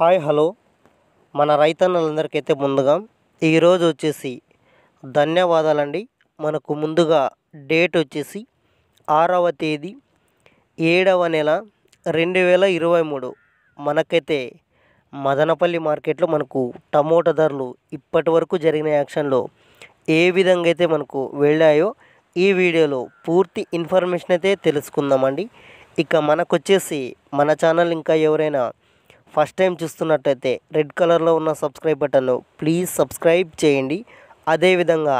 hi hello మన రైతన్నలందరికైతే ముందుగా ఈరోజు వచ్చేసి ధన్యవాదాలండి మనకు ముందుగా డేట్ వచ్చేసి ఆరవ తేదీ ఏడవ నెల రెండు వేల ఇరవై మూడు మనకైతే మదనపల్లి మార్కెట్లో మనకు టమోటా ధరలు ఇప్పటి వరకు జరిగిన యాక్షన్లో ఏ విధంగా అయితే మనకు వెళ్ళాయో ఈ వీడియోలో పూర్తి ఇన్ఫర్మేషన్ అయితే తెలుసుకుందామండి ఇక మనకొచ్చేసి మన ఛానల్ ఇంకా ఎవరైనా ఫస్ట్ టైం చూస్తున్నట్టయితే రెడ్ కలర్లో ఉన్న సబ్స్క్రైబ్ బటన్ను ప్లీజ్ సబ్స్క్రైబ్ చేయండి అదేవిధంగా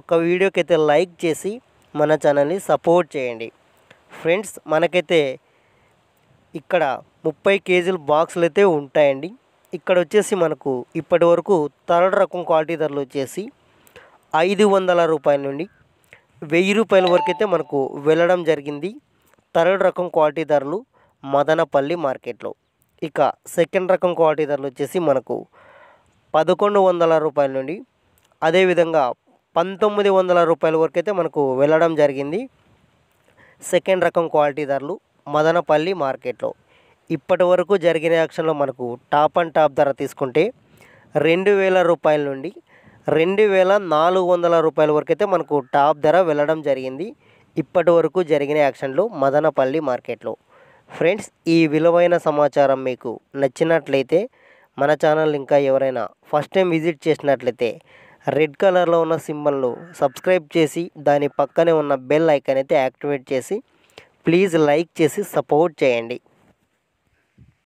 ఒక వీడియోకి అయితే లైక్ చేసి మన ఛానల్ని సపోర్ట్ చేయండి ఫ్రెండ్స్ మనకైతే ఇక్కడ ముప్పై కేజీల బాక్సులు అయితే ఉంటాయండి ఇక్కడ వచ్చేసి మనకు ఇప్పటి వరకు థర్డ్ రకం క్వాలిటీ ధరలు వచ్చేసి ఐదు వందల రూపాయల నుండి వెయ్యి రూపాయల వరకు అయితే మనకు వెళ్ళడం జరిగింది థర్డ్ రకం క్వాలిటీ ధరలు మదనపల్లి మార్కెట్లో ఇక సెకండ్ రకం క్వాలిటీ ధరలు వచ్చేసి మనకు పదకొండు వందల రూపాయల నుండి అదేవిధంగా పంతొమ్మిది వందల రూపాయల వరకు అయితే మనకు వెళ్ళడం జరిగింది సెకండ్ రకం క్వాలిటీ ధరలు మదనపల్లి మార్కెట్లో ఇప్పటి వరకు జరిగిన యాక్షన్లో మనకు టాప్ అండ్ టాప్ ధర తీసుకుంటే రెండు వేల రూపాయల నుండి రెండు వేల నాలుగు వందల రూపాయల వరకు అయితే మనకు టాప్ ధర వెళ్ళడం జరిగింది ఇప్పటి వరకు జరిగిన యాక్షన్లు మదనపల్లి మార్కెట్లో ఫ్రెండ్స్ ఈ విలువైన సమాచారం మీకు నచ్చినట్లయితే మన ఛానల్ ఇంకా ఎవరైనా ఫస్ట్ టైం విజిట్ చేసినట్లయితే రెడ్ కలర్లో ఉన్న సింబల్ను సబ్స్క్రైబ్ చేసి దాని పక్కనే ఉన్న బెల్ ఐకాన్ అయితే యాక్టివేట్ చేసి ప్లీజ్ లైక్ చేసి సపోర్ట్ చేయండి